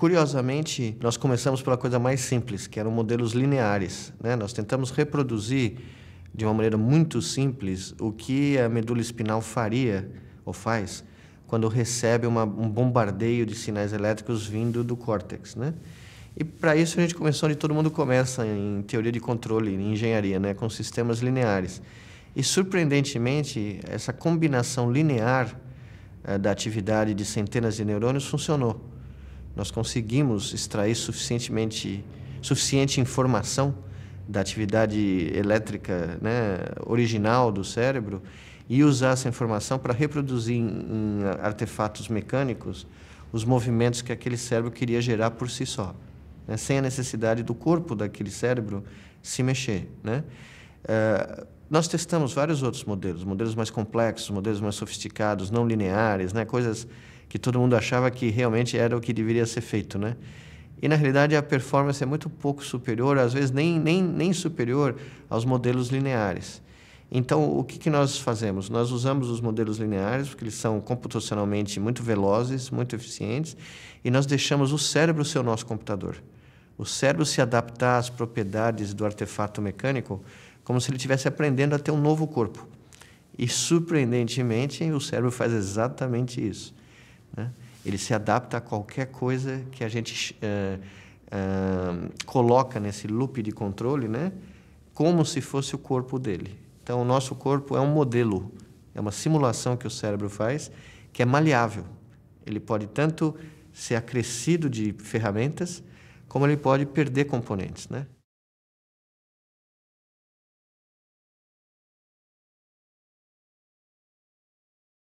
Curiosamente, nós começamos pela coisa mais simples, que eram modelos lineares. Né? Nós tentamos reproduzir de uma maneira muito simples o que a medula espinal faria ou faz quando recebe uma, um bombardeio de sinais elétricos vindo do córtex, né? E para isso a gente começou onde todo mundo começa em teoria de controle, em engenharia, né, com sistemas lineares. E surpreendentemente, essa combinação linear eh, da atividade de centenas de neurônios funcionou nós conseguimos extrair suficientemente suficiente informação da atividade elétrica né, original do cérebro e usar essa informação para reproduzir em, em artefatos mecânicos os movimentos que aquele cérebro queria gerar por si só, né, sem a necessidade do corpo daquele cérebro se mexer. Né? Uh, nós testamos vários outros modelos, modelos mais complexos, modelos mais sofisticados, não lineares, né, coisas que todo mundo achava que realmente era o que deveria ser feito, né? E na realidade a performance é muito pouco superior, às vezes nem, nem, nem superior aos modelos lineares. Então, o que, que nós fazemos? Nós usamos os modelos lineares, porque eles são computacionalmente muito velozes, muito eficientes, e nós deixamos o cérebro ser o nosso computador. O cérebro se adaptar às propriedades do artefato mecânico como se ele estivesse aprendendo a ter um novo corpo. E, surpreendentemente, o cérebro faz exatamente isso. Né? Ele se adapta a qualquer coisa que a gente uh, uh, coloca nesse loop de controle, né? como se fosse o corpo dele. Então, o nosso corpo é um modelo, é uma simulação que o cérebro faz, que é maleável. Ele pode tanto ser acrescido de ferramentas, como ele pode perder componentes, né?